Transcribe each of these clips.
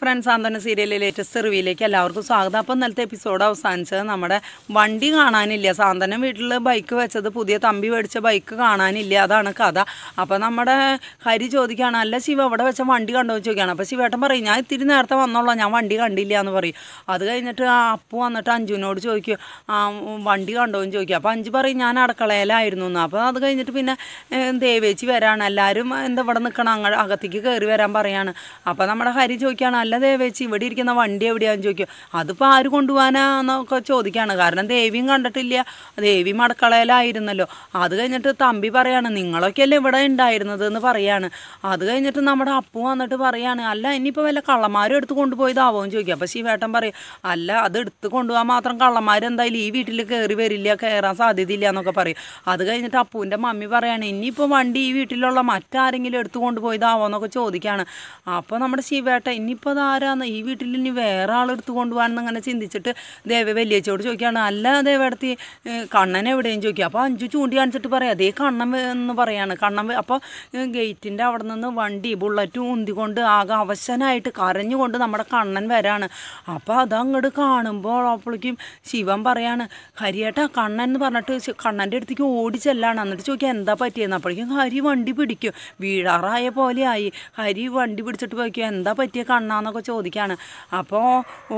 friends ആന്തോന സീരിയലിലെ latest റിവ്യൂയിലേക്ക് എല്ലാവർക്കും സ്വാഗതം അപ്പോൾ ഇന്നലത്തെ എപ്പിസോഡ് അവസാനിച്ചത് നമ്മുടെ വണ്ടി കാണാനില്ല സാന്തനം വീട്ടിൽ ബൈക്ക് വെച്ചത് പുതിയ തമ്പി മേടിച്ച ബൈക്ക് കാണാനില്ല അതാണ് കഥ അപ്പോൾ നമ്മുടെ ഹരി ചോദിക്കുകയാണ് അല്ല ശിവ അവിടെ വെച്ച വണ്ടി കണ്ടോ ചോദിക്കുകയാണ് അപ്പോൾ ശിവേട്ടൻ പറയും ഞാൻ ഇത്തിരി നേരത്തെ വന്നോളാം ഞാൻ വണ്ടി കണ്ടില്ല എന്ന് പറയും അത് കഴിഞ്ഞിട്ട് ആ അപ്പു വന്നിട്ട് അഞ്ജുവിനോട് ചോദിക്കും വണ്ടി കണ്ടോ എന്ന് ചോദിക്കും അപ്പോൾ അഞ്ചു പറയും ഞാൻ അടുക്കളയിലായിരുന്നു എന്ന് അപ്പോൾ അത് കഴിഞ്ഞിട്ട് പിന്നെ ദേവേച്ചി വരാണ് എല്ലാവരും എന്താ ഇവിടെ നിൽക്കണം അങ്ങ് അകത്തേക്ക് കയറി വരാൻ പറയാണ് അപ്പോൾ നമ്മുടെ ഹരി ചോദിക്കുകയാണ് അല്ല ദേവേച്ചി ഇവിടെ ഇരിക്കുന്ന വണ്ടി എവിടെയാന്ന് ചോദിക്കും അതിപ്പോൾ ആര് കൊണ്ടുപോകാനാ എന്നൊക്കെ ചോദിക്കുകയാണ് കാരണം ദേവിയും കണ്ടിട്ടില്ല ദേവി മടക്കളയിലായിരുന്നല്ലോ അത് കഴിഞ്ഞിട്ട് തമ്പി പറയാണ് നിങ്ങളൊക്കെയല്ലേ ഇവിടെ ഉണ്ടായിരുന്നത് എന്ന് പറയാണ് അത് കഴിഞ്ഞിട്ട് നമ്മുടെ അപ്പു വന്നിട്ട് പറയാണ് അല്ല ഇനിയിപ്പോൾ വല്ല കള്ളന്മാരും എടുത്ത് കൊണ്ടുപോയതാവോ എന്ന് ചോദിക്കും അപ്പോൾ ശിവേട്ടൻ പറയും അല്ല അത് എടുത്ത് കൊണ്ടുപോകാൻ മാത്രം കള്ളന്മാരെന്തായാലും ഈ വീട്ടിൽ കയറി വരില്ല കയറാൻ സാധ്യതയില്ല എന്നൊക്കെ പറയും അത് കഴിഞ്ഞിട്ട് അപ്പൂൻ്റെ മമ്മി പറയാണ് ഇനിയിപ്പോൾ വണ്ടി ഈ വീട്ടിലുള്ള മറ്റാരെങ്കിലും എടുത്തു കൊണ്ടുപോയതാവോ എന്നൊക്കെ ചോദിക്കുകയാണ് അപ്പോൾ നമ്മുടെ ശിവേട്ട ഇനി ഇതിപ്പോൾ അതാരാന്ന് ഈ വീട്ടിൽ ഇനി വേറെ ആളെടുത്ത് കൊണ്ടുപോകാൻ അങ്ങനെ ചിന്തിച്ചിട്ട് ദേവ വലിയച്ചോട് ചോദിക്കുകയാണ് അല്ല ദേവേടത്തി കണ്ണൻ എവിടെയും ചോദിക്കുക അപ്പോൾ അഞ്ചു ചൂണ്ടി കാണിച്ചിട്ട് പറയാം അതേ കണ്ണൻ എന്ന് പറയാണ് കണ്ണൻ അപ്പോൾ ഗേറ്റിൻ്റെ അവിടെ നിന്ന് വണ്ടി ബുള്ളറ്റും കൊണ്ട് ആകെ അവശനായിട്ട് കരഞ്ഞുകൊണ്ട് നമ്മുടെ കണ്ണൻ വരാണ് അപ്പോൾ അതങ്ങോട്ട് കാണുമ്പോൾ അപ്പോഴേക്കും ശിവൻ പറയാണ് ഹരിയേട്ടാ കണ്ണൻ എന്ന് പറഞ്ഞിട്ട് കണ്ണൻ്റെ അടുത്തേക്ക് ഓടി ചെല്ലാണ് എന്നിട്ട് ചോദിക്കുക എന്താ പറ്റിയെന്ന് അപ്പോഴേക്കും ഹരി വണ്ടി പിടിക്കും വീഴാറായ പോലെയായി ഹരി വണ്ടി പിടിച്ചിട്ട് പോയിക്കും എന്താ പറ്റിയ കണ്ണ വീണാന്നൊക്കെ ചോദിക്കുകയാണ് അപ്പോൾ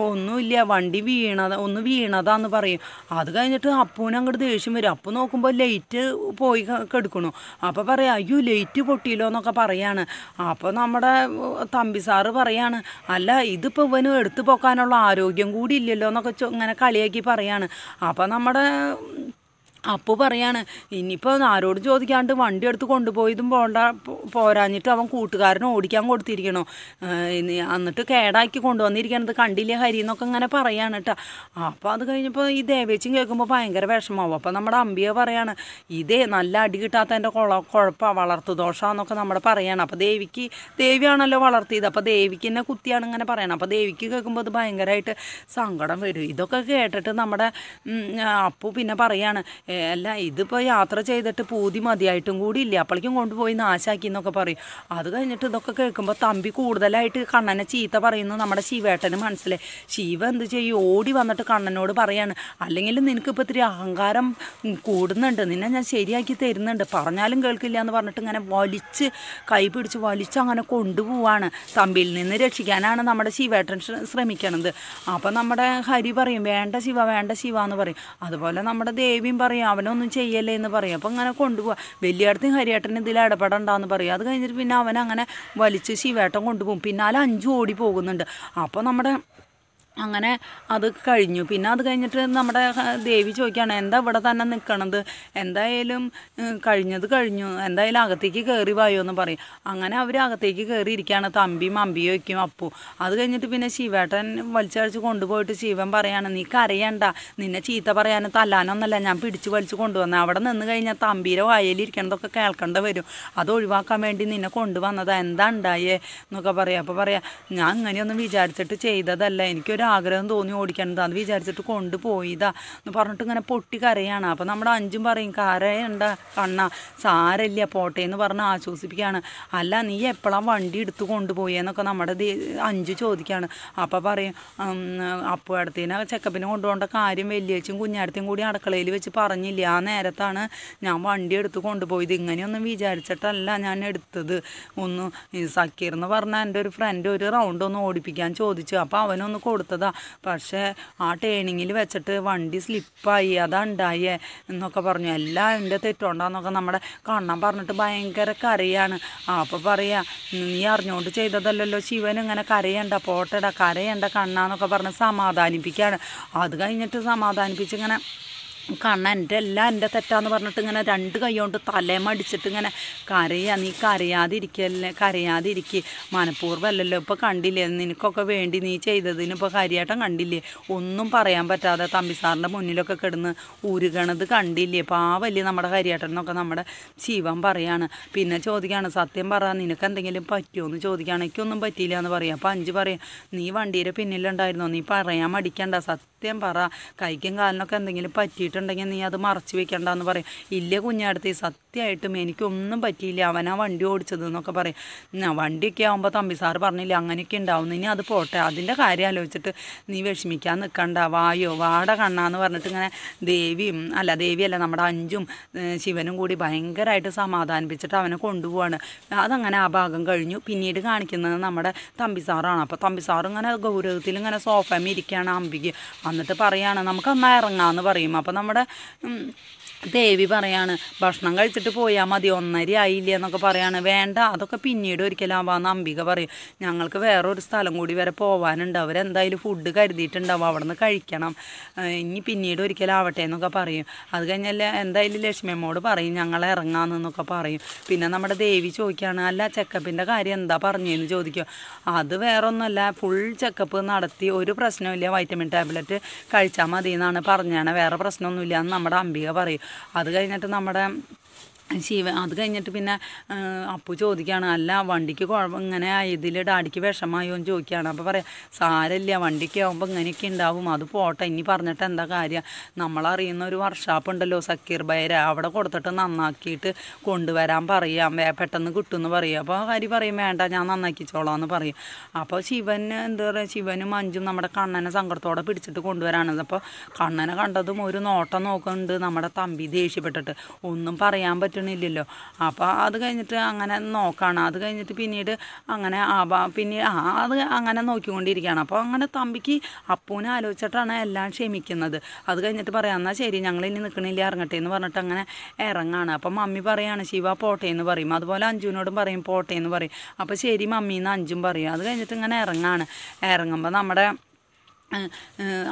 ഒന്നുമില്ല വണ്ടി വീണത് ഒന്ന് വീണതാന്ന് പറയും അത് കഴിഞ്ഞിട്ട് അപ്പൂന് അങ്ങോട്ട് ദേഷ്യം വരും അപ്പം നോക്കുമ്പോൾ ലൈറ്റ് പോയി കെടുക്കണു അപ്പോൾ പറയാം അയ്യോ ലൈറ്റ് പൊട്ടിയില്ലോ എന്നൊക്കെ പറയാണ് അപ്പോൾ നമ്മുടെ തമ്പി സാറ് പറയാണ് അല്ല ഇതിപ്പോൾ ഇവന് എടുത്തു പോക്കാനുള്ള ആരോഗ്യം കൂടി ഇല്ലല്ലോ എന്നൊക്കെ ഇങ്ങനെ കളിയാക്കി പറയാണ് അപ്പോൾ നമ്മുടെ അപ്പു പറയാണ് ഇനിയിപ്പോൾ ആരോട് ചോദിക്കാണ്ട് വണ്ടി എടുത്ത് കൊണ്ടുപോയതും പോണ്ട പോരാഞ്ഞിട്ട് അവൻ കൂട്ടുകാരനെ ഓടിക്കാൻ കൊടുത്തിരിക്കണോ എന്നിട്ട് കേടാക്കി കൊണ്ടുവന്നിരിക്കണത് കണ്ടില്ലേ ഹരി എന്നൊക്കെ ഇങ്ങനെ പറയാണ് കേട്ടോ അപ്പോൾ അത് കഴിഞ്ഞപ്പോൾ ഈ ദേവേച്ചും കേൾക്കുമ്പോൾ ഭയങ്കര വിഷമാവും അപ്പോൾ നമ്മുടെ അമ്പിയെ പറയാണ് ഇതേ നല്ല അടി കിട്ടാത്തതിൻ്റെ കുള കുഴപ്പമാണ് വളർത്തു ദോഷമാണെന്നൊക്കെ നമ്മുടെ പറയാണ് അപ്പോൾ ദേവിക്ക് ദേവിയാണല്ലോ വളർത്തിയത് അപ്പോൾ ദേവിക്ക് തന്നെ കുത്തിയാണ് ഇങ്ങനെ പറയണം അപ്പോൾ ദേവിക്ക് കേൾക്കുമ്പോൾ അത് ഭയങ്കരമായിട്ട് സങ്കടം വരും ഇതൊക്കെ കേട്ടിട്ട് നമ്മുടെ അപ്പു പിന്നെ പറയാണ് അല്ല ഇതിപ്പോൾ യാത്ര ചെയ്തിട്ട് പൂതി മതിയായിട്ടും കൂടി ഇല്ല അപ്പോഴേക്കും കൊണ്ടുപോയി നാശാക്കി എന്നൊക്കെ പറയും അത് കഴിഞ്ഞിട്ട് ഇതൊക്കെ കേൾക്കുമ്പോൾ തമ്പി കൂടുതലായിട്ട് കണ്ണനെ ചീത്ത പറയുന്നു നമ്മുടെ ശിവേട്ടന് മനസ്സിലെ ശിവ എന്ത് ചെയ്യും ഓടി വന്നിട്ട് കണ്ണനോട് പറയാണ് അല്ലെങ്കിൽ നിനക്കിപ്പോൾ ഇത്തിരി അഹങ്കാരം കൂടുന്നുണ്ട് നിന്നെ ഞാൻ ശരിയാക്കി തരുന്നുണ്ട് പറഞ്ഞാലും കേൾക്കില്ല എന്ന് പറഞ്ഞിട്ട് ഇങ്ങനെ വലിച്ച് കൈ പിടിച്ച് വലിച്ച് അങ്ങനെ കൊണ്ടുപോവാണ് തമ്പിയിൽ നിന്ന് രക്ഷിക്കാനാണ് നമ്മുടെ ശിവേട്ടൻ ശ്രമിക്കണത് അപ്പം നമ്മുടെ ഹരി പറയും വേണ്ട ശിവ വേണ്ട ശിവ എന്ന് പറയും അതുപോലെ നമ്മുടെ ദേവിയും പറയും പറയും അവനൊന്നും ചെയ്യല്ലേ എന്ന് പറയും അപ്പം അങ്ങനെ വലിയ വലിയടത്തും ഹരിയേട്ടൻ ഇതിൽ ഇടപെടണ്ടെന്ന് പറയും അത് കഴിഞ്ഞിട്ട് പിന്നെ അവൻ അങ്ങനെ വലിച്ച് ശിവേട്ടൻ കൊണ്ടുപോകും പിന്നാലെ അഞ്ചു ഓടി പോകുന്നുണ്ട് അപ്പോൾ നമ്മുടെ അങ്ങനെ അത് കഴിഞ്ഞു പിന്നെ അത് കഴിഞ്ഞിട്ട് നമ്മുടെ ദേവി ചോദിക്കുകയാണ് എന്താ ഇവിടെ തന്നെ നിൽക്കണത് എന്തായാലും കഴിഞ്ഞത് കഴിഞ്ഞു എന്തായാലും അകത്തേക്ക് കയറി വായോ എന്ന് പറയും അങ്ങനെ അവർ അകത്തേക്ക് കയറി ഇരിക്കുകയാണ് തമ്പിയും അമ്പിയും വയ്ക്കും അപ്പു അത് കഴിഞ്ഞിട്ട് പിന്നെ ശിവേട്ടൻ വലിച്ചടിച്ച് കൊണ്ടുപോയിട്ട് ശിവൻ പറയാണ് നീ കരയണ്ട നിന്നെ ചീത്ത പറയാനും തല്ലാനൊന്നല്ല ഞാൻ പിടിച്ച് വലിച്ച് കൊണ്ടുവന്നത് അവിടെ നിന്ന് കഴിഞ്ഞാൽ തമ്പീരെ വായലിരിക്കണതൊക്കെ കേൾക്കേണ്ട വരും അത് ഒഴിവാക്കാൻ വേണ്ടി നിന്നെ കൊണ്ടുവന്നതാ എന്താ ഉണ്ടായേ എന്നൊക്കെ പറയാം അപ്പോൾ പറയാം ഞാൻ അങ്ങനെയൊന്നും വിചാരിച്ചിട്ട് ചെയ്തതല്ല എനിക്കൊരു ആഗ്രഹം തോന്നി ഓടിക്കാൻ എന്ന് വിചാരിച്ചിട്ട് കൊണ്ടുപോയിതാ എന്ന് പറഞ്ഞിട്ട് ഇങ്ങനെ പൊട്ടി കരയാണ് അപ്പോൾ നമ്മുടെ അഞ്ചും പറയും കരയണ്ട കണ്ണ സാരല്ല പോട്ടെ എന്ന് പറഞ്ഞ് ആശ്വസിപ്പിക്കുകയാണ് അല്ല നീ എപ്പോഴാണ് വണ്ടി എടുത്ത് കൊണ്ടുപോയെന്നൊക്കെ നമ്മുടെ അഞ്ചു ചോദിക്കുകയാണ് അപ്പം പറയും അപ്പുവടത്തിനെ ചെക്കപ്പിന് കൊണ്ടുപോകേണ്ട കാര്യം വലിയച്ചും കുഞ്ഞാടത്തെയും കൂടി അടുക്കളയിൽ വെച്ച് പറഞ്ഞില്ല ആ നേരത്താണ് ഞാൻ വണ്ടി എടുത്ത് കൊണ്ടുപോയത് ഇങ്ങനെയൊന്നും വിചാരിച്ചിട്ടല്ല ഞാൻ എടുത്തത് ഒന്ന് സക്കീർ എന്ന് പറഞ്ഞാൽ എൻ്റെ ഒരു ഫ്രണ്ട് ഒരു റൗണ്ട് ഒന്ന് ഓടിപ്പിക്കാൻ ചോദിച്ചു അപ്പോൾ അവനൊന്ന് കൊടുത്തത് കൊടുത്തതാ പക്ഷേ ആ ടേണിങ്ങിൽ വെച്ചിട്ട് വണ്ടി സ്ലിപ്പായി അതാ ഉണ്ടായേ എന്നൊക്കെ പറഞ്ഞു എല്ലാം എൻ്റെ തെറ്റുണ്ടാന്നൊക്കെ നമ്മുടെ കണ്ണൻ പറഞ്ഞിട്ട് ഭയങ്കര കരയാണ് അപ്പോൾ പറയാ നീ അറിഞ്ഞുകൊണ്ട് ചെയ്തതല്ലോ ശിവൻ ഇങ്ങനെ കരയണ്ട പോട്ടട കരയണ്ട കണ്ണാന്നൊക്കെ പറഞ്ഞ് സമാധാനിപ്പിക്കുകയാണ് അത് കഴിഞ്ഞിട്ട് സമാധാനിപ്പിച്ചിങ്ങനെ കാരണം എൻ്റെ എല്ലാം എൻ്റെ തെറ്റാന്ന് പറഞ്ഞിട്ട് ഇങ്ങനെ രണ്ട് കൈകൊണ്ട് തലേമടിച്ചിട്ട് ഇങ്ങനെ കരയുക നീ കരയാതിരിക്കല്ലേ കരയാതിരിക്കുക മനഃപൂർവ്വമല്ലല്ലോ ഇപ്പോൾ കണ്ടില്ലേ നിനക്കൊക്കെ വേണ്ടി നീ ചെയ്തതിന് ഇപ്പോൾ കരിയാട്ടം കണ്ടില്ലേ ഒന്നും പറയാൻ പറ്റാതെ തമ്പിസാറിൻ്റെ മുന്നിലൊക്കെ കിടന്ന് ഉരുകണത് കണ്ടില്ലേ പാവല്ലേ നമ്മുടെ കരിയേട്ടൻ എന്നൊക്കെ നമ്മുടെ ശിവൻ പറയാണ് പിന്നെ ചോദിക്കുകയാണ് സത്യം പറ നിനക്ക് എന്തെങ്കിലും പറ്റുമോ എന്ന് ചോദിക്കുകയാണ് എനിക്കൊന്നും പറ്റിയില്ല എന്ന് പറയാം അപ്പോൾ അഞ്ച് പറയാം നീ വണ്ടിയുടെ പിന്നിലുണ്ടായിരുന്നോ നീ പറയാൻ മടിക്കണ്ട സത്യം പറ കൈക്കും കാലിനൊക്കെ എന്തെങ്കിലും പറ്റിയിട്ട് പറ്റിയിട്ടുണ്ടെങ്കിൽ നീ അത് മറച്ചു വെക്കണ്ട എന്ന് പറയും ഇല്ല കുഞ്ഞാടത്തി സത്യമായിട്ടും എനിക്കൊന്നും പറ്റിയില്ല അവനാ വണ്ടി ഓടിച്ചത് എന്നൊക്കെ പറയും വണ്ടിയൊക്കെ ആകുമ്പോൾ തമ്പി സാർ പറഞ്ഞില്ല അങ്ങനെയൊക്കെ ഉണ്ടാവും ഇനി അത് പോട്ടെ അതിൻ്റെ കാര്യം ആലോചിച്ചിട്ട് നീ വിഷമിക്കാൻ നിൽക്കണ്ട വായോ വാട കണ്ണാന്ന് പറഞ്ഞിട്ട് ഇങ്ങനെ ദേവിയും അല്ല ദേവിയല്ല നമ്മുടെ അഞ്ചും ശിവനും കൂടി ഭയങ്കരമായിട്ട് സമാധാനിപ്പിച്ചിട്ട് അവനെ കൊണ്ടുപോവാണ് അതങ്ങനെ ആ ഭാഗം കഴിഞ്ഞു പിന്നീട് കാണിക്കുന്നത് നമ്മുടെ തമ്പി സാറാണ് അപ്പോൾ തമ്പി സാറ് ഇങ്ങനെ ഗൗരവത്തിൽ ഇങ്ങനെ സോഫമേ ഇരിക്കുകയാണ് അമ്പിക്ക് എന്നിട്ട് പറയുകയാണ് നമുക്ക് അമ്മ ഇറങ്ങാമെന്ന് പറയും അപ്പോൾ നമ്മൾ നമ്മുടെ ദേവി പറയാണ് ഭക്ഷണം കഴിച്ചിട്ട് പോയാൽ മതി ഒന്നരി ആയില്ല എന്നൊക്കെ പറയാണ് വേണ്ട അതൊക്കെ പിന്നീട് ഒരിക്കലാവാന്ന് അംബിക പറയും ഞങ്ങൾക്ക് വേറൊരു സ്ഥലം കൂടി വരെ പോകാനുണ്ട് അവരെന്തായാലും ഫുഡ് കരുതിയിട്ടുണ്ടാവും അവിടെ നിന്ന് കഴിക്കണം ഇനി പിന്നീട് ഒരിക്കലാവട്ടെ എന്നൊക്കെ പറയും അത് കഴിഞ്ഞാൽ എന്തായാലും ലക്ഷ്മിയമ്മോട് പറയും ഞങ്ങൾ ഇറങ്ങാമെന്നൊക്കെ പറയും പിന്നെ നമ്മുടെ ദേവി ചോദിക്കുകയാണ് അല്ല ചെക്കപ്പിൻ്റെ കാര്യം എന്താ പറഞ്ഞതെന്ന് ചോദിക്കുക അത് വേറൊന്നുമല്ല ഫുൾ ചെക്കപ്പ് നടത്തി ഒരു പ്രശ്നമില്ല വൈറ്റമിൻ ടാബ്ലറ്റ് കഴിച്ചാൽ മതി എന്നാണ് പറഞ്ഞാണ് വേറെ പ്രശ്നമൊന്നുമില്ല എന്ന് നമ്മുടെ അംബിക പറയും അത് കഴിഞ്ഞിട്ട് നമ്മുടെ ശിവ അത് കഴിഞ്ഞിട്ട് പിന്നെ അപ്പു ചോദിക്കുകയാണ് അല്ല വണ്ടിക്ക് കുഴപ്പം ഇങ്ങനെ ഇതിൽ ഡാഡിക്ക് വിഷമായോ എന്ന് ചോദിക്കുകയാണ് അപ്പോൾ പറയാം സാരമില്ല വണ്ടിക്ക് ആകുമ്പോൾ ഇങ്ങനെയൊക്കെ ഉണ്ടാവും അത് പോട്ടെ ഇനി പറഞ്ഞിട്ട് എന്താ കാര്യം നമ്മളറിയുന്ന ഒരു വർക്ക്ഷോപ്പ് ഉണ്ടല്ലോ സക്കീർ ബൈര അവിടെ കൊടുത്തിട്ട് നന്നാക്കിയിട്ട് കൊണ്ടുവരാൻ പറയാം പെട്ടെന്ന് കിട്ടുമെന്ന് പറയും അപ്പോൾ കാര്യം പറയും വേണ്ട ഞാൻ നന്നാക്കിച്ചോളാം എന്ന് പറയും അപ്പോൾ ശിവന് എന്താ പറയുക ശിവനും അഞ്ചും നമ്മുടെ കണ്ണനെ സങ്കടത്തോടെ പിടിച്ചിട്ട് കൊണ്ടുവരാണത് അപ്പോൾ കണ്ണനെ കണ്ടതും ഒരു നോട്ടം നോക്കുന്നുണ്ട് നമ്മുടെ തമ്പി ദേഷ്യപ്പെട്ടിട്ട് ഒന്നും പറയാൻ പറ്റും പറ്റണില്ലല്ലോ അപ്പോൾ അത് കഴിഞ്ഞിട്ട് അങ്ങനെ നോക്കാണ് അത് കഴിഞ്ഞിട്ട് പിന്നീട് അങ്ങനെ ആ പിന്നെ അത് അങ്ങനെ നോക്കിക്കൊണ്ടിരിക്കുകയാണ് അപ്പോൾ അങ്ങനെ തമ്പിക്ക് അപ്പൂനെ ആലോചിച്ചിട്ടാണ് എല്ലാം ക്ഷമിക്കുന്നത് അത് കഴിഞ്ഞിട്ട് പറയാം എന്നാൽ ശരി ഞങ്ങൾ ഇനി നിൽക്കണില്ല ഇറങ്ങട്ടെ എന്ന് പറഞ്ഞിട്ട് അങ്ങനെ ഇറങ്ങാണ് അപ്പം മമ്മി പറയാണ് ശിവ പോട്ടെ എന്ന് പറയും അതുപോലെ അഞ്ജുവിനോടും പറയും പോട്ടെ എന്ന് പറയും അപ്പോൾ ശരി മമ്മി എന്ന് അഞ്ചും പറയും അത് കഴിഞ്ഞിട്ട് ഇങ്ങനെ ഇറങ്ങാണ് ഇറങ്ങുമ്പോൾ നമ്മുടെ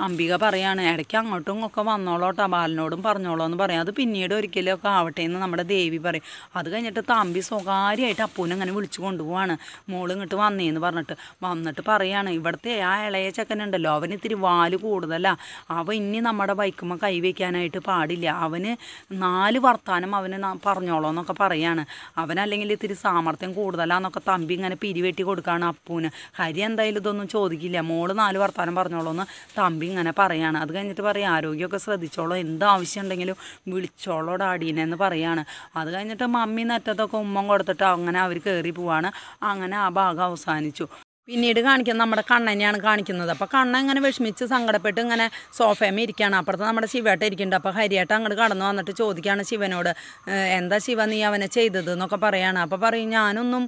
അംബിക പറയാണ് ഇടയ്ക്ക് അങ്ങോട്ടും ഒക്കെ വന്നോളോട്ടോ ബാലനോടും പറഞ്ഞോളോ എന്ന് പറയാം അത് പിന്നീട് ഒരിക്കലൊക്കെ ആവട്ടെ എന്ന് നമ്മുടെ ദേവി പറയും അത് കഴിഞ്ഞിട്ട് തമ്പി സ്വകാര്യമായിട്ട് അപ്പൂനെ അങ്ങനെ വിളിച്ചു കൊണ്ടുപോവാണ് മോള് ഇങ്ങോട്ട് വന്നേന്ന് പറഞ്ഞിട്ട് വന്നിട്ട് പറയാണ് ഇവിടുത്തെ ആ ഇളയ ചക്കനുണ്ടല്ലോ അവന് ഇത്തിരി വാല് കൂടുതലാണ് അവൻ ഇനി നമ്മുടെ ബൈക്കുമ്മ കൈവയ്ക്കാനായിട്ട് പാടില്ല അവന് നാല് വർത്താനം അവന് പറഞ്ഞോളോ എന്നൊക്കെ പറയാണ് അവനല്ലെങ്കിൽ ഇത്തിരി സാമർത്ഥ്യം കൂടുതലാന്നൊക്കെ തമ്പി ഇങ്ങനെ പിരിവെട്ടി കൊടുക്കുകയാണ് അപ്പൂന് ഹരി എന്തായാലും ഇതൊന്നും ചോദിക്കില്ല മോള് നാല് വർത്താനം പറഞ്ഞോളൂ എന്ന് തമ്പി ഇങ്ങനെ പറയാണ് അത് കഴിഞ്ഞിട്ട് പറയും ആരോഗ്യമൊക്കെ ശ്രദ്ധിച്ചോളോ എന്ത് ആവശ്യം ഉണ്ടെങ്കിലും വിളിച്ചോളോ ഡാഡീനെ എന്ന് പറയാണ് അത് കഴിഞ്ഞിട്ട് മമ്മി നറ്റത്തൊക്കെ ഉമ്മം കൊടുത്തിട്ട് അങ്ങനെ അവർ കയറി പോവാണ് അങ്ങനെ ആ ഭാഗം അവസാനിച്ചു പിന്നീട് കാണിക്കുന്നത് നമ്മുടെ കണ്ണനെയാണ് കാണിക്കുന്നത് അപ്പോൾ കണ്ണൻ ഇങ്ങനെ വിഷമിച്ച് സങ്കടപ്പെട്ട് ഇങ്ങനെ സോഫയമേ ഇരിക്കുകയാണ് അപ്പുറത്ത് നമ്മുടെ ശിവേട്ട ഇരിക്കുന്നുണ്ട് അപ്പോൾ ഹരിയേട്ട അങ്ങോട്ട് കടന്നു വന്നിട്ട് ചോദിക്കുകയാണ് ശിവനോട് എന്താ ശിവ നീ അവനെ ചെയ്തത് എന്നൊക്കെ പറയുകയാണ് അപ്പോൾ പറയും ഞാനൊന്നും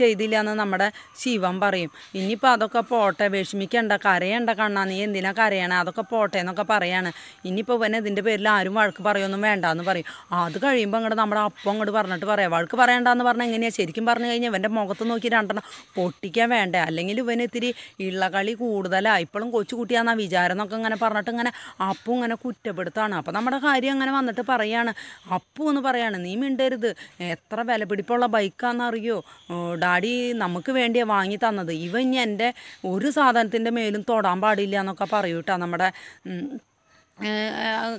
ചെയ്തില്ല എന്ന് നമ്മുടെ ശിവൻ പറയും ഇനിയിപ്പോൾ അതൊക്കെ പോട്ടെ വിഷമിക്കേണ്ട കരയേണ്ട കണ്ണാ നീ എന്തിനാ കരയണേ അതൊക്കെ പോട്ടെ എന്നൊക്കെ പറയാണ് ഇനിയിപ്പോൾ ഇവനെ ഇതിൻ്റെ പേരിൽ ആരും വഴക്ക് പറയൊന്നും വേണ്ട എന്ന് പറയും അത് കഴിയുമ്പോൾ അങ്ങോട്ട് നമ്മുടെ അപ്പം അങ്ങോട്ട് പറഞ്ഞിട്ട് പറയാം വഴക്ക് പറയണ്ടെന്ന് പറഞ്ഞാൽ എങ്ങനെയാണ് ശരിക്കും പറഞ്ഞു കഴിഞ്ഞാൽ ഇവൻ്റെ മുഖത്ത് നോക്കി രണ്ടെണ്ണം പൊട്ടിക്കാൻ വേണ്ട അല്ലെങ്കിൽ ഇവന് ഇത്തിരി ഇള്ളകളി കൂടുതലാണ് ഇപ്പോഴും കൊച്ചുകുട്ടിയാന്നാ വിചാരം എന്നൊക്കെ ഇങ്ങനെ പറഞ്ഞിട്ട് ഇങ്ങനെ അപ്പു ഇങ്ങനെ കുറ്റപ്പെടുത്താണ് അപ്പോൾ നമ്മുടെ കാര്യം അങ്ങനെ വന്നിട്ട് പറയാണ് അപ്പു എന്ന് പറയാണ് നീ മിണ്ടരുത് എത്ര വില പിടിപ്പുള്ള ബൈക്കാണെന്നറിയോ ഡാഡി നമുക്ക് വേണ്ടിയാണ് വാങ്ങി തന്നത് ഇവൻ എൻ്റെ ഒരു സാധനത്തിൻ്റെ മേലും തൊടാൻ പാടില്ല എന്നൊക്കെ പറയൂട്ടാ നമ്മുടെ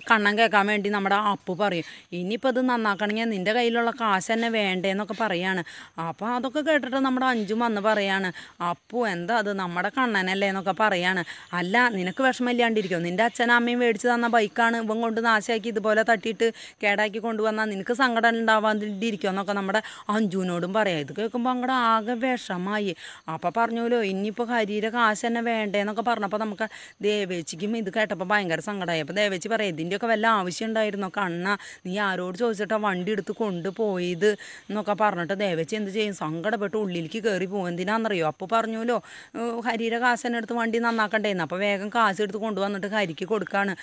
കണ്ണം കേൾക്കാൻ വേണ്ടി നമ്മുടെ അപ്പു പറയും ഇനിയിപ്പോൾ ഇത് നന്നാക്കണമെങ്കിൽ നിൻ്റെ കയ്യിലുള്ള കാശ് തന്നെ വേണ്ടേന്നൊക്കെ പറയാണ് അപ്പോൾ അതൊക്കെ കേട്ടിട്ട് നമ്മുടെ അഞ്ചും വന്ന് പറയാണ് അപ്പു എന്താ അത് നമ്മുടെ കണ്ണനല്ലേ എന്നൊക്കെ പറയാണ് അല്ല നിനക്ക് വിഷമമില്ലാണ്ടിരിക്കും നിൻ്റെ അച്ഛനും അമ്മയും മേടിച്ച് തന്ന ബൈക്കാണ് ഇവൻ കൊണ്ട് നാശമാക്കി ഇതുപോലെ തട്ടിയിട്ട് കേടാക്കി കൊണ്ടുവന്നാൽ നിനക്ക് സങ്കടം ഉണ്ടാവാതിരിക്കും എന്നൊക്കെ നമ്മുടെ അഞ്ജുവിനോടും പറയാം ഇത് കേൾക്കുമ്പോൾ അങ്ങടെ ആകെ വിഷമായി അപ്പോൾ പറഞ്ഞോലോ ഇനിയിപ്പോൾ ഹരിയുടെ കാശ് തന്നെ വേണ്ടേന്നൊക്കെ പറഞ്ഞപ്പോൾ നമുക്ക് ദേവേച്ചിക്കും ഇത് കേട്ടപ്പോൾ ഭയങ്കര സങ്കടമായി അപ്പം ദയവെച്ച് പറയാം ഇതിൻ്റെയൊക്കെ വല്ല ആവശ്യം ഉണ്ടായിരുന്നോ കണ്ണ നീ ആരോട് ചോദിച്ചിട്ടാ വണ്ടി എടുത്ത് കൊണ്ടുപോയത് എന്നൊക്കെ പറഞ്ഞിട്ട് ദയവെച്ച് എന്ത് ചെയ്യും സങ്കടപ്പെട്ട് ഉള്ളിലേക്ക് കയറി പോകും എന്തിനാണെന്നറിയോ അപ്പോൾ പറഞ്ഞുല്ലോ ഹരിയുടെ കാശനെടുത്ത് വണ്ടി നന്നാക്കണ്ടേന്ന് അപ്പോൾ വേഗം കാശ് എടുത്ത് കൊണ്ടുവന്നിട്ട് ഹരിക്ക് കൊടുക്കുകയാണ്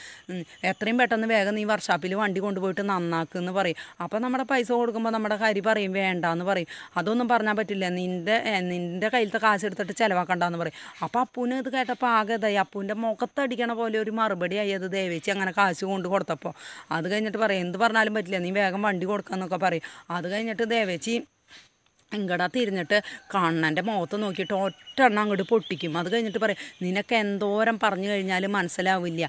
എത്രയും പെട്ടെന്ന് വേഗം നീ വർഷാപ്പിൽ വണ്ടി കൊണ്ടുപോയിട്ട് നന്നാക്കുമെന്ന് പറയും അപ്പോൾ നമ്മുടെ പൈസ കൊടുക്കുമ്പോൾ നമ്മുടെ ഹരി പറയും എന്ന് പറയും അതൊന്നും പറഞ്ഞാൽ പറ്റില്ല നിൻ്റെ നിൻ്റെ കയ്യിലത്തെ കാശ് എടുത്തിട്ട് ചിലവാക്കണ്ടെന്ന് പറയും അപ്പോൾ അപ്പൂനെ ഇത് കേട്ടപ്പോൾ ആകെതായി അപ്പൂൻ്റെ മുഖത്തടിക്കണ പോലെ ഒരു മറുപടി ആയി അത് ദേവി ചേച്ചി അങ്ങനെ കാശ് കൊണ്ട് കൊടുത്തപ്പോൾ അത് കഴിഞ്ഞിട്ട് പറയും എന്ത് പറഞ്ഞാലും പറ്റില്ല നീ വേഗം വണ്ടി കൊടുക്കാമെന്നൊക്കെ പറയും അത് കഴിഞ്ഞിട്ട് ദേവേച്ചി ഇങ്ങടാ തിരിഞ്ഞിട്ട് കണ്ണൻ്റെ മുഖത്ത് നോക്കിയിട്ട് ഒറ്റെണ്ണം അങ്ങോട്ട് പൊട്ടിക്കും അത് കഴിഞ്ഞിട്ട് പറയും നിനക്ക് എന്തോരം പറഞ്ഞു കഴിഞ്ഞാലും മനസ്സിലാവില്ല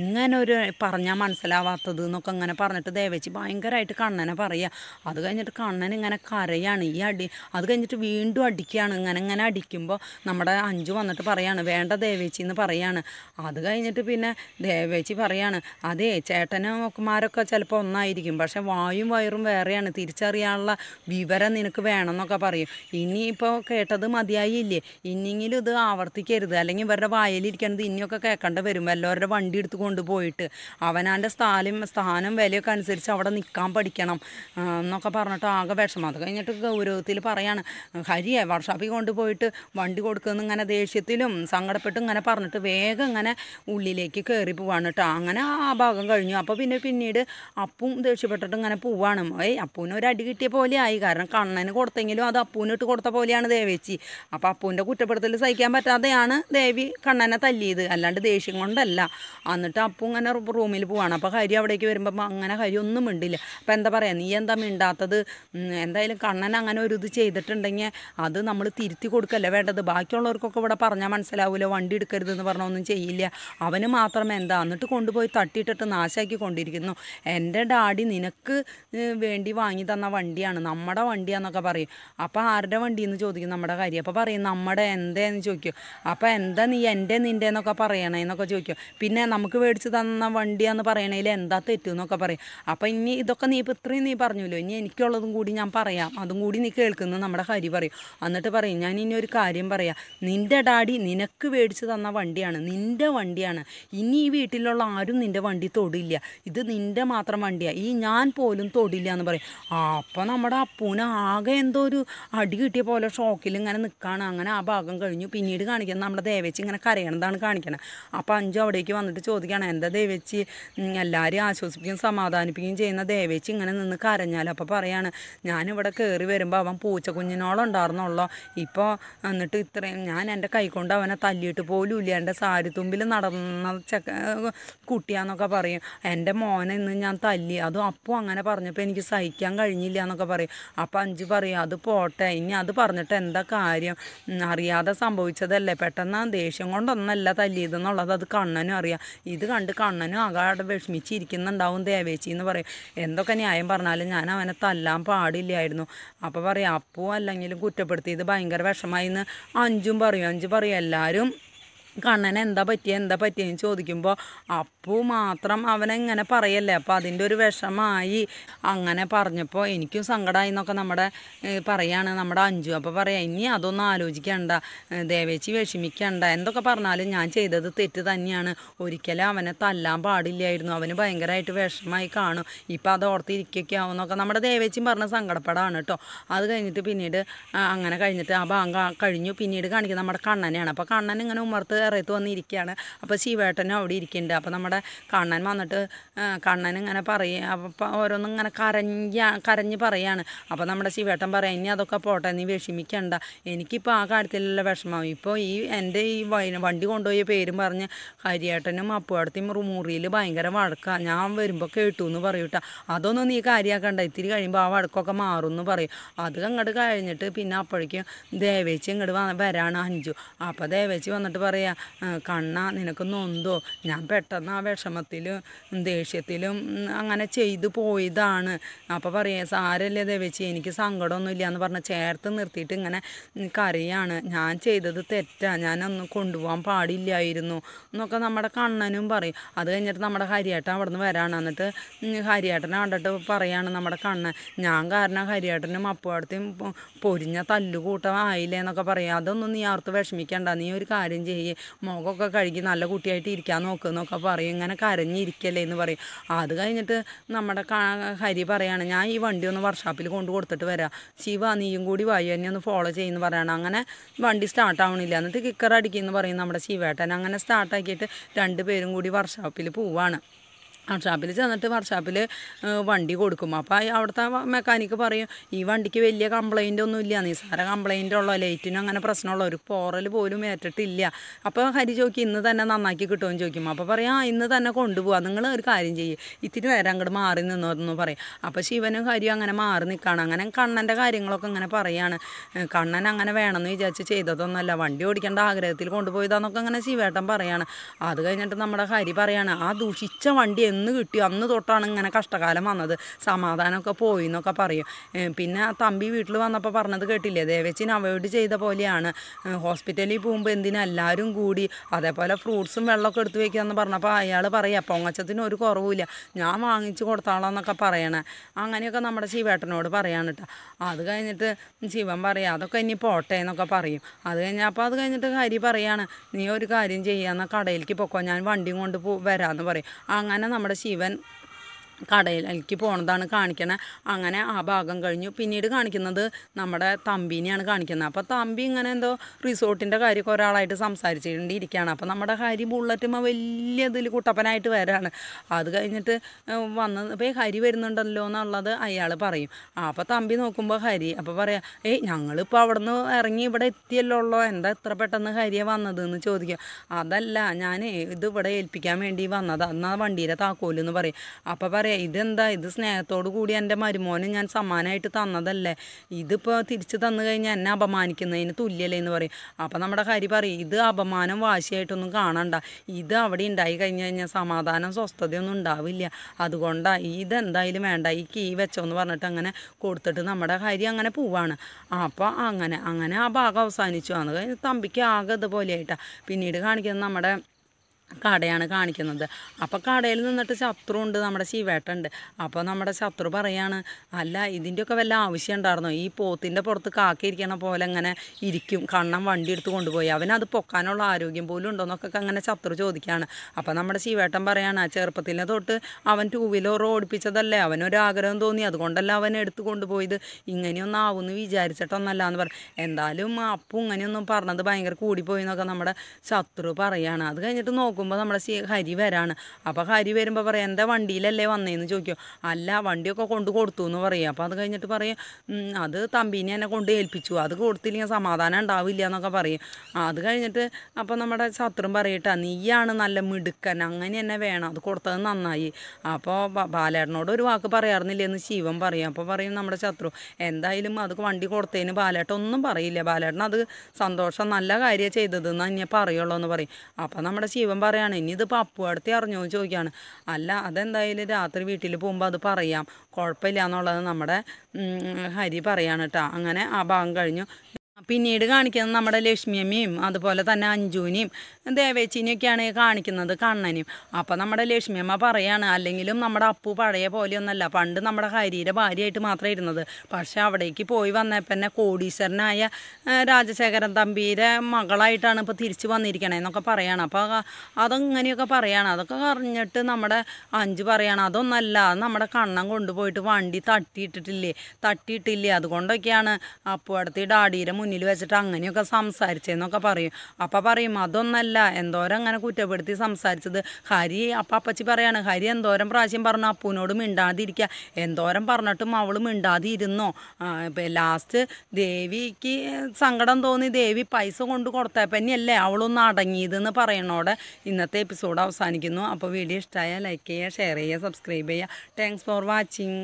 ഇങ്ങനെ ഒരു പറഞ്ഞാൽ മനസ്സിലാവാത്തത് എന്നൊക്കെ അങ്ങനെ പറഞ്ഞിട്ട് ദേവച്ചി ഭയങ്കരമായിട്ട് കണ്ണനെ പറയുക അത് കഴിഞ്ഞിട്ട് കണ്ണൻ ഇങ്ങനെ കരയാണ് ഈ അടി അത് കഴിഞ്ഞിട്ട് വീണ്ടും അടിക്കുകയാണ് ഇങ്ങനെ ഇങ്ങനെ അടിക്കുമ്പോൾ നമ്മുടെ അഞ്ചു വന്നിട്ട് പറയാണ് വേണ്ട ദേവേച്ചി എന്ന് പറയാണ് അത് കഴിഞ്ഞിട്ട് പിന്നെ ദേവേച്ചി പറയാണ് അതേ ചേട്ടനമാരൊക്കെ ചിലപ്പോൾ ഒന്നായിരിക്കും പക്ഷേ വായും വയറും വേറെയാണ് തിരിച്ചറിയാനുള്ള വിവരം നിനക്ക് വേണം വേണമെന്നൊക്കെ പറയും ഇനിയിപ്പോൾ കേട്ടത് മതിയായില്ലേ ഇനിയെങ്കിലും ഇത് ആവർത്തിക്കരുത് അല്ലെങ്കിൽ ഇവരുടെ വായലിരിക്കണത് ഇനിയൊക്കെ കേൾക്കേണ്ട വരും എല്ലാവരുടെ വണ്ടി എടുത്ത് കൊണ്ടുപോയിട്ട് അവനാൻ്റെ സ്ഥാനം സ്ഥാനം വിലയൊക്കെ അനുസരിച്ച് അവിടെ നിൽക്കാൻ പഠിക്കണം എന്നൊക്കെ പറഞ്ഞിട്ട് ആകെ വിഷമം അത് കഴിഞ്ഞിട്ട് ഗൗരവത്തിൽ പറയാണ് ഹരിയെ വർഷാപ്പിൽ കൊണ്ടുപോയിട്ട് വണ്ടി കൊടുക്കുന്ന ഇങ്ങനെ ദേഷ്യത്തിലും സങ്കടപ്പെട്ടും ഇങ്ങനെ പറഞ്ഞിട്ട് വേഗം ഇങ്ങനെ ഉള്ളിലേക്ക് കയറി പോവാണ് കേട്ടോ അങ്ങനെ ആ ഭാഗം കഴിഞ്ഞു അപ്പോൾ പിന്നെ പിന്നീട് അപ്പും ദേഷ്യപ്പെട്ടിട്ട് ഇങ്ങനെ പോവാണ് ഏയ് അപ്പൂന് ഒരു അടി കിട്ടിയ പോലെ ആയി കാരണം കണ്ണന് കൊടുത്ത കൊടുത്തെങ്കിലും അത് അപ്പൂനിട്ട് കൊടുത്ത പോലെയാണ് ദേവേച്ചി അപ്പോൾ അപ്പൂൻ്റെ കുറ്റപ്പെടുത്തൽ സഹിക്കാൻ പറ്റാതെയാണ് ദേവി കണ്ണനെ തല്ലിയത് അല്ലാണ്ട് ദേഷ്യം കൊണ്ടല്ല എന്നിട്ട് അപ്പൂ ഇങ്ങനെ റൂമിൽ പോവാണ് അപ്പോൾ ഹരി അവിടേക്ക് വരുമ്പോൾ അങ്ങനെ ഹരി ഒന്നും മിണ്ടില്ല അപ്പോൾ എന്താ പറയുക നീ എന്താ മിണ്ടാത്തത് എന്തായാലും കണ്ണൻ അങ്ങനെ ഒരു ഇത് ചെയ്തിട്ടുണ്ടെങ്കിൽ അത് നമ്മൾ തിരുത്തി കൊടുക്കല്ലേ വേണ്ടത് ബാക്കിയുള്ളവർക്കൊക്കെ ഇവിടെ പറഞ്ഞാൽ മനസ്സിലാവില്ല വണ്ടി എടുക്കരുത് എന്ന് പറഞ്ഞാൽ ഒന്നും ചെയ്യില്ല അവന് മാത്രം എന്താ എന്നിട്ട് കൊണ്ടുപോയി തട്ടിയിട്ടിട്ട് നാശാക്കി കൊണ്ടിരിക്കുന്നു എൻ്റെ ഡാഡി നിനക്ക് വേണ്ടി വാങ്ങി തന്ന വണ്ടിയാണ് നമ്മുടെ വണ്ടിയാന്നൊക്കെ പറയും പറയും അപ്പം ആരുടെ എന്ന് ചോദിക്കും നമ്മുടെ കാര്യം അപ്പോൾ പറയും നമ്മുടെ എന്തേന്ന് ചോദിക്കും അപ്പോൾ എന്താ നീ എൻ്റെ നിൻ്റെ എന്നൊക്കെ പറയണേ എന്നൊക്കെ ചോദിക്കും പിന്നെ നമുക്ക് മേടിച്ച് തന്ന വണ്ടിയാന്ന് പറയണേൽ എന്താ തെറ്റുമെന്നൊക്കെ പറയും അപ്പോൾ ഇനി ഇതൊക്കെ നീ ഇപ്പോൾ ഇത്രയും നീ പറഞ്ഞല്ലോ ഇനി എനിക്കുള്ളതും കൂടി ഞാൻ പറയാം അതും കൂടി നീ കേൾക്കുന്നത് നമ്മുടെ കാര്യം പറയും എന്നിട്ട് പറയും ഞാൻ ഇനി ഒരു കാര്യം പറയാം നിൻ്റെ ഡാഡി നിനക്ക് മേടിച്ച് തന്ന വണ്ടിയാണ് നിൻ്റെ വണ്ടിയാണ് ഇനി ഈ വീട്ടിലുള്ള ആരും നിൻ്റെ വണ്ടി തൊടില്ല ഇത് നിൻ്റെ മാത്രം വണ്ടിയാണ് ഈ ഞാൻ പോലും തൊടില്ല എന്ന് പറയും അപ്പം നമ്മുടെ അപ്പൂന് ആകെ എന്ത് എന്തോ ഒരു അടി കിട്ടിയ പോലെ ഷോക്കിൽ ഇങ്ങനെ നിൽക്കുകയാണ് അങ്ങനെ ആ ഭാഗം കഴിഞ്ഞു പിന്നീട് കാണിക്കുന്നത് നമ്മുടെ ദേവേച്ചി ഇങ്ങനെ കരയണതാണ് കാണിക്കണത് അപ്പോൾ അഞ്ചു അവിടേക്ക് വന്നിട്ട് ചോദിക്കുകയാണ് എന്താ ദേവേച്ചി എല്ലാവരെയും ആശ്വസിപ്പിക്കുകയും സമാധാനിപ്പിക്കുകയും ചെയ്യുന്ന ദേവേച്ചി ഇങ്ങനെ നിന്ന് കരഞ്ഞാൽ അപ്പോൾ പറയുകയാണ് ഞാനിവിടെ കയറി വരുമ്പോൾ അവൻ പൂച്ചക്കുഞ്ഞിനോളം ഉണ്ടായിരുന്നുള്ളോ ഇപ്പോൾ എന്നിട്ട് ഇത്രയും ഞാൻ എൻ്റെ കൈകൊണ്ട് അവനെ തല്ലിയിട്ട് പോലും ഇല്ല എൻ്റെ സാരിത്തുമ്പിൽ നടന്ന ചക്ക കുട്ടിയാന്നൊക്കെ പറയും എൻ്റെ മോനെ ഇന്ന് ഞാൻ തല്ലി അതും അപ്പോൾ അങ്ങനെ പറഞ്ഞപ്പോൾ എനിക്ക് സഹിക്കാൻ കഴിഞ്ഞില്ല എന്നൊക്കെ പറയും അപ്പോൾ അഞ്ച് പറയും അത് പോട്ടെ ഇനി അത് പറഞ്ഞിട്ട് എന്താ കാര്യം അറിയാതെ സംഭവിച്ചതല്ലേ പെട്ടെന്ന് ദേഷ്യം കൊണ്ടൊന്നല്ല തല്ലിയതെന്നുള്ളത് അത് കണ്ണനും അറിയാം ഇത് കണ്ട് കണ്ണനും ആകാടെ വിഷമിച്ചിരിക്കുന്നുണ്ടാവും ദേവേച്ചി എന്ന് പറയും എന്തൊക്കെ ന്യായം പറഞ്ഞാലും ഞാൻ അവനെ തല്ലാൻ പാടില്ലായിരുന്നു അപ്പോൾ പറയാം അപ്പൂ അല്ലെങ്കിലും കുറ്റപ്പെടുത്തിയത് ഭയങ്കര വിഷമായി എന്ന് അഞ്ചും പറയും അഞ്ച് പറയും എല്ലാവരും കണ്ണനെന്താ പറ്റിയ എന്താ പറ്റിയെന്ന് ചോദിക്കുമ്പോൾ അപ്പു മാത്രം അവനെങ്ങനെ പറയല്ലേ അപ്പോൾ അതിൻ്റെ ഒരു വിഷമായി അങ്ങനെ പറഞ്ഞപ്പോൾ എനിക്കും സങ്കടമായി എന്നൊക്കെ നമ്മുടെ പറയാണ് നമ്മുടെ അഞ്ചു അപ്പോൾ പറയാം ഇനി അതൊന്നും ആലോചിക്കണ്ട ദേവേച്ചി വിഷമിക്കണ്ട എന്തൊക്കെ പറഞ്ഞാലും ഞാൻ ചെയ്തത് തെറ്റ് തന്നെയാണ് ഒരിക്കലും അവനെ തല്ലാൻ പാടില്ലായിരുന്നു അവന് ഭയങ്കരമായിട്ട് വിഷമായി കാണും ഇപ്പം അത് ഓർത്തിരിക്കൊക്കെ ആവുമെന്നൊക്കെ നമ്മുടെ ദേവേച്ചി പറഞ്ഞ സങ്കടപ്പെടാണ് കേട്ടോ അത് കഴിഞ്ഞിട്ട് പിന്നീട് അങ്ങനെ കഴിഞ്ഞിട്ട് ആ ബാങ്ക് കഴിഞ്ഞു പിന്നീട് കാണിക്കുന്നത് നമ്മുടെ കണ്ണനെയാണ് അപ്പോൾ കണ്ണൻ ഇങ്ങനെ ഉമർത്ത് ഇറയത്ത് വന്നിരിക്കുകയാണ് അപ്പോൾ ശിവേട്ടനും അവിടെ ഇരിക്കുന്നുണ്ട് അപ്പോൾ നമ്മുടെ അവിടെ കണ്ണൻ വന്നിട്ട് കണ്ണൻ ഇങ്ങനെ പറയും അപ്പം ഓരോന്നും ഇങ്ങനെ കരഞ്ഞ കരഞ്ഞ് പറയാണ് അപ്പോൾ നമ്മുടെ ശിവേട്ടൻ പറയാം ഇനി അതൊക്കെ പോട്ടെ നീ വിഷമിക്കണ്ട എനിക്കിപ്പോൾ ആ കാര്യത്തിലുള്ള വിഷമം ഇപ്പോൾ ഈ എൻ്റെ ഈ വണ്ടി കൊണ്ടുപോയ പേരും പറഞ്ഞ് ഹരിയേട്ടനും അപ്പുവടത്തെയും മുറിയിൽ ഭയങ്കര വഴക്കാണ് ഞാൻ വരുമ്പോൾ കേട്ടു എന്ന് പറയൂട്ട അതൊന്നും നീ കാര്യമാക്കണ്ട ഇത്തിരി കഴിയുമ്പോൾ ആ വഴക്കൊക്കെ മാറും എന്ന് പറയും അത് അങ്ങോട്ട് കഴിഞ്ഞിട്ട് പിന്നെ അപ്പോഴേക്കും ദേവേച്ചി ഇങ്ങോട്ട് വന്ന് വരാണ് അഞ്ചു അപ്പോൾ ദേവേച്ചി വന്നിട്ട് പറയാ കണ്ണ നിനക്ക് നൊന്തോ ഞാൻ പെട്ടെന്ന് ആ വിഷമത്തിലും ദേഷ്യത്തിലും അങ്ങനെ ചെയ്തു പോയതാണ് അപ്പോൾ പറയുക സാരല്ലേ ദേവച്ചി എനിക്ക് സങ്കടമൊന്നുമില്ല എന്ന് പറഞ്ഞ് ചേർത്ത് നിർത്തിയിട്ട് ഇങ്ങനെ കരയാണ് ഞാൻ ചെയ്തത് തെറ്റാണ് ഞാനൊന്നും കൊണ്ടുപോകാൻ പാടില്ലായിരുന്നു എന്നൊക്കെ നമ്മുടെ കണ്ണനും പറയും അത് കഴിഞ്ഞിട്ട് നമ്മുടെ ഹരിയേട്ടൻ അവിടെ നിന്ന് വരാണ് എന്നിട്ട് ഹരിയേട്ടനെ കണ്ടിട്ട് പറയാണ് നമ്മുടെ കണ്ണൻ ഞാൻ കാരണം ഹരിയേട്ടനും അപ്പുവടത്തെയും പൊരിഞ്ഞ തല്ലുകൂട്ടം ആയില്ലേ എന്നൊക്കെ പറയാം അതൊന്നും നീ ആർത്ത് വിഷമിക്കണ്ട നീ ഒരു കാര്യം ചെയ്യ് മുഖമൊക്കെ കഴുകി നല്ല കുട്ടിയായിട്ട് ഇരിക്കാൻ നോക്കുന്നൊക്കെ പറയും ഇങ്ങനെ കരഞ്ഞിരിക്കല്ലേ എന്ന് പറയും അത് കഴിഞ്ഞിട്ട് നമ്മുടെ ഹരി പറയാണ് ഞാൻ ഈ വണ്ടി ഒന്ന് വർക്ക്ഷോപ്പിൽ കൊണ്ട് കൊടുത്തിട്ട് വരാം ശിവ നീയും കൂടി വായു എന്നെ ഒന്ന് ഫോളോ ചെയ്യുന്നു പറയണം അങ്ങനെ വണ്ടി സ്റ്റാർട്ട് എന്നിട്ട് കിക്കർ അടിക്കുന്നു പറയും നമ്മുടെ ശിവേട്ടൻ അങ്ങനെ സ്റ്റാർട്ടാക്കിയിട്ട് രണ്ടുപേരും കൂടി വർക്ക്ഷോപ്പിൽ പോവാണ് വർക്ക്ഷോപ്പിൽ ചെന്നിട്ട് വർക്ക്ഷോപ്പിൽ വണ്ടി കൊടുക്കും അപ്പോൾ അവിടുത്തെ മെക്കാനിക്ക് പറയും ഈ വണ്ടിക്ക് വലിയ കംപ്ലൈൻ്റ് ഒന്നും ഇല്ല നിസ്സാര കംപ്ലൈൻ്റ് ഉള്ളോ ലൈറ്റിനും അങ്ങനെ പ്രശ്നമുള്ളോ ഒരു പോറൽ പോലും ഏറ്റിട്ടില്ല അപ്പോൾ ഹരി ചോദിക്കും ഇന്ന് തന്നെ നന്നാക്കി കിട്ടുമെന്ന് ചോദിക്കും അപ്പോൾ പറയാം ഇന്ന് തന്നെ കൊണ്ടുപോകാം നിങ്ങൾ ഒരു കാര്യം ചെയ്യും ഇത്തിരി നേരം അങ്ങോട്ട് മാറി നിന്നതെന്ന് പറയും അപ്പോൾ ശിവനും ഹരിയും അങ്ങനെ മാറി നിൽക്കുകയാണ് അങ്ങനെ കണ്ണൻ്റെ കാര്യങ്ങളൊക്കെ അങ്ങനെ പറയുകയാണ് കണ്ണൻ അങ്ങനെ വേണമെന്ന് വിചാരിച്ച് ചെയ്തതൊന്നുമല്ല വണ്ടി ഓടിക്കേണ്ട ആഗ്രഹത്തിൽ കൊണ്ടുപോയതാന്നൊക്കെ അങ്ങനെ ശിവേട്ടൻ പറയുകയാണ് അത് കഴിഞ്ഞിട്ട് നമ്മുടെ ഹരി പറയുകയാണ് ആ ദൂഷിച്ച വണ്ടി എന്ന് കിട്ടിയോ അന്ന് തൊട്ടാണ് ഇങ്ങനെ കഷ്ടകാലം വന്നത് സമാധാനമൊക്കെ പോയി എന്നൊക്കെ പറയും പിന്നെ ആ തമ്പി വീട്ടിൽ വന്നപ്പോൾ പറഞ്ഞത് കേട്ടില്ലേ ദേവച്ചിന് അവോയ്ഡ് ചെയ്ത പോലെയാണ് ഹോസ്പിറ്റലിൽ പോകുമ്പോൾ എന്തിനാ എല്ലാവരും കൂടി അതേപോലെ ഫ്രൂട്ട്സും വെള്ളമൊക്കെ എടുത്ത് വെക്കുകയെന്ന് പറഞ്ഞപ്പോൾ അയാൾ പറയുക പൊങ്ങച്ചത്തിന് ഒരു കുറവുമില്ല ഞാൻ വാങ്ങിച്ച് കൊടുത്താളോ എന്നൊക്കെ പറയണേ അങ്ങനെയൊക്കെ നമ്മുടെ ശിവേട്ടനോട് പറയാണ് കേട്ടോ അത് കഴിഞ്ഞിട്ട് ശിവൻ പറയാം അതൊക്കെ ഇനി പോട്ടെ എന്നൊക്കെ പറയും അത് കഴിഞ്ഞപ്പോൾ അത് കഴിഞ്ഞിട്ട് ഹരി പറയാണ് നീ ഒരു കാര്യം ചെയ്യാന്ന കടയിലേക്ക് പൊക്കോ ഞാൻ വണ്ടിയും കൊണ്ട് പോ വരാമെന്ന് പറയും അങ്ങനെ നമ്മൾ നമ്മുടെ ശിവൻ കടയിലേക്ക് പോണതാണ് കാണിക്കണത് അങ്ങനെ ആ ഭാഗം കഴിഞ്ഞു പിന്നീട് കാണിക്കുന്നത് നമ്മുടെ തമ്പിനെയാണ് കാണിക്കുന്നത് അപ്പോൾ തമ്പി ഇങ്ങനെ എന്തോ റിസോർട്ടിൻ്റെ കാര്യമൊക്കെ ഒരാളായിട്ട് സംസാരിച്ചുകൊണ്ട് അപ്പോൾ നമ്മുടെ ഹരി ബുള്ളറ്റുമ്മ വലിയ ഇതിൽ കുട്ടപ്പനായിട്ട് വരാണ് അത് കഴിഞ്ഞിട്ട് വന്ന് അപ്പോൾ ഹരി വരുന്നുണ്ടല്ലോ എന്നുള്ളത് അയാൾ പറയും അപ്പോൾ തമ്പി നോക്കുമ്പോൾ ഹരി അപ്പോൾ പറയാം ഏയ് ഞങ്ങളിപ്പോൾ അവിടെ നിന്ന് ഇറങ്ങി ഇവിടെ എത്തിയല്ലോ ഉള്ളോ എന്താ ഇത്ര പെട്ടെന്ന് ഹരിയെ വന്നത് എന്ന് ചോദിക്കുക അതല്ല ഞാൻ ഇത് ഇവിടെ ഏൽപ്പിക്കാൻ വേണ്ടി വന്നത് എന്നാൽ വണ്ടിയിലെ താക്കോലെന്ന് പറയും അപ്പോൾ പറയാം ഇതെന്താ ഇത് സ്നേഹത്തോടു കൂടി എൻ്റെ മരുമോന് ഞാൻ സമ്മാനമായിട്ട് തന്നതല്ലേ ഇതിപ്പോൾ തിരിച്ചു തന്നു കഴിഞ്ഞാൽ എന്നെ അപമാനിക്കുന്നതിന് തുല്യല്ലേ എന്ന് പറയും അപ്പോൾ നമ്മുടെ ഹരി പറയും ഇത് അപമാനം വാശിയായിട്ടൊന്നും കാണണ്ട ഇത് അവിടെ ഉണ്ടായി കഴിഞ്ഞ് കഴിഞ്ഞാൽ സമാധാനം സ്വസ്ഥതയൊന്നും ഉണ്ടാവില്ല അതുകൊണ്ടാണ് ഇതെന്തായാലും വേണ്ട ഈ കീ വെച്ചോ എന്ന് പറഞ്ഞിട്ട് അങ്ങനെ കൊടുത്തിട്ട് നമ്മുടെ ഹരി അങ്ങനെ പോവാണ് അപ്പോൾ അങ്ങനെ അങ്ങനെ ആ ഭാഗം അവസാനിച്ചു അത് തമ്പിക്ക് ആകെ ആയിട്ടാണ് പിന്നീട് കാണിക്കുന്നത് നമ്മുടെ കടയാണ് കാണിക്കുന്നത് അപ്പോൾ കടയിൽ നിന്നിട്ട് ശത്രു ഉണ്ട് നമ്മുടെ ശിവേട്ടുണ്ട് അപ്പോൾ നമ്മുടെ ശത്രു പറയാണ് അല്ല ഇതിൻ്റെയൊക്കെ വല്ല ആവശ്യം ഉണ്ടായിരുന്നോ ഈ പോത്തിൻ്റെ പുറത്ത് കാക്കിയിരിക്കണ പോലെ ഇങ്ങനെ ഇരിക്കും കണ്ണം വണ്ടി എടുത്ത് കൊണ്ടുപോയി അവനത് പൊക്കാനുള്ള ആരോഗ്യം പോലും ഉണ്ടോയെന്നൊക്കെ അങ്ങനെ ശത്രു ചോദിക്കുകയാണ് അപ്പോൾ നമ്മുടെ ശിവേട്ടൻ പറയാണ് ആ ചെറുപ്പത്തിലെ തൊട്ട് അവൻ ടൂ വീലർ ഓടിപ്പിച്ചതല്ലേ അവനൊരാഗ്രഹം ആഗ്രഹം തോന്നി അതുകൊണ്ടല്ല അവൻ എടുത്തു കൊണ്ടുപോയത് ഇങ്ങനെയൊന്നും ആവുമെന്ന് വിചാരിച്ചിട്ടൊന്നല്ല എന്ന് പറഞ്ഞു എന്തായാലും അപ്പം ഇങ്ങനെയൊന്നും പറഞ്ഞത് ഭയങ്കര കൂടിപ്പോയി എന്നൊക്കെ നമ്മുടെ ശത്രു പറയാണ് അത് കഴിഞ്ഞിട്ട് നോക്കും നോക്കുമ്പോൾ നമ്മളെ സി ഹരി വരാണ് അപ്പോൾ ഹരി വരുമ്പോൾ പറയാം എന്താ വണ്ടിയിലല്ലേ വന്നതെന്ന് ചോദിക്കും അല്ല വണ്ടിയൊക്കെ കൊണ്ട് കൊടുത്തു എന്ന് പറയും അപ്പോൾ അത് കഴിഞ്ഞിട്ട് പറയും അത് തമ്പീനെ എന്നെ കൊണ്ട് ഏൽപ്പിച്ചു അത് കൊടുത്തില്ലെങ്കിൽ സമാധാനം ഉണ്ടാവില്ല എന്നൊക്കെ പറയും അത് കഴിഞ്ഞിട്ട് അപ്പോൾ നമ്മുടെ ശത്രു പറയട്ടെ നീയാണ് നല്ല മിടുക്കൻ അങ്ങനെ തന്നെ വേണം അത് കൊടുത്തത് നന്നായി അപ്പോൾ ബാലേട്ടനോട് ഒരു വാക്ക് പറയാറുന്നില്ലെന്ന് ശിവൻ പറയും അപ്പോൾ പറയും നമ്മുടെ ശത്രു എന്തായാലും അത് വണ്ടി കൊടുത്തതിന് ബാലേട്ടൻ ഒന്നും പറയില്ല ബാലേട്ടൻ അത് സന്തോഷം നല്ല കാര്യം ചെയ്തതെന്ന് തന്നെ പറയുള്ളൂ എന്ന് പറയും അപ്പോൾ നമ്മുടെ ശിവൻ പറയും പറയാണ് ഇനി ഇതിപ്പോൾ അപ്പുവടുത്ത് അറിഞ്ഞോ ചോദിക്കുകയാണ് അല്ല അതെന്തായാലും രാത്രി വീട്ടിൽ പോകുമ്പോൾ അത് പറയാം കുഴപ്പമില്ല എന്നുള്ളത് നമ്മുടെ ഹരി പറയാണ് കേട്ടോ അങ്ങനെ ആ ഭാഗം കഴിഞ്ഞു പിന്നീട് കാണിക്കുന്നത് നമ്മുടെ ലക്ഷ്മിയമ്മയും അതുപോലെ തന്നെ അഞ്ജുവിനെയും ദേവേച്ചിനെയൊക്കെയാണ് കാണിക്കുന്നത് കണ്ണനെയും അപ്പോൾ നമ്മുടെ ലക്ഷ്മിയമ്മ പറയാണ് അല്ലെങ്കിലും നമ്മുടെ അപ്പു പഴയ പോലെയൊന്നല്ല പണ്ട് നമ്മുടെ ഹരിയുടെ ഭാര്യയായിട്ട് മാത്രമേ ഇരുന്നത് പക്ഷെ അവിടേക്ക് പോയി തന്നെ കോടീശ്വരനായ രാജശേഖരൻ തമ്പീരെ മകളായിട്ടാണ് ഇപ്പോൾ തിരിച്ചു വന്നിരിക്കണേ എന്നൊക്കെ പറയാണ് അപ്പോൾ അതങ്ങനെയൊക്കെ പറയാണ് അതൊക്കെ പറഞ്ഞിട്ട് നമ്മുടെ അഞ്ചു പറയാണ് അതൊന്നല്ല നമ്മുടെ കണ്ണൻ കൊണ്ടുപോയിട്ട് വണ്ടി തട്ടിയിട്ടിട്ടില്ലേ തട്ടിയിട്ടില്ലേ അതുകൊണ്ടൊക്കെയാണ് അപ്പു അടുത്ത് ഡാഡിയുടെ മുന്നിൽ വെച്ചിട്ട് അങ്ങനെയൊക്കെ സംസാരിച്ചെന്നൊക്കെ പറയും അപ്പം പറയും അതൊന്നല്ല എന്തോരം അങ്ങനെ കുറ്റപ്പെടുത്തി സംസാരിച്ചത് ഹരി അപ്പം അപ്പച്ചി പറയാണ് ഹരി എന്തോരം പ്രാവശ്യം പറഞ്ഞു അപ്പൂനോട് മിണ്ടാതിരിക്കുക എന്തോരം പറഞ്ഞിട്ടും അവൾ മിണ്ടാതിരുന്നോ ലാസ്റ്റ് ദേവിക്ക് സങ്കടം തോന്നി ദേവി പൈസ കൊണ്ട് കൊടുത്തപ്പം തന്നെയല്ലേ അവളൊന്ന് അടങ്ങിയതെന്ന് പറയണോടെ ഇന്നത്തെ എപ്പിസോഡ് അവസാനിക്കുന്നു അപ്പോൾ വീഡിയോ ഇഷ്ടമായ ലൈക്ക് ചെയ്യുക ഷെയർ ചെയ്യുക സബ്സ്ക്രൈബ് ചെയ്യുക താങ്ക്സ് ഫോർ വാച്ചിങ്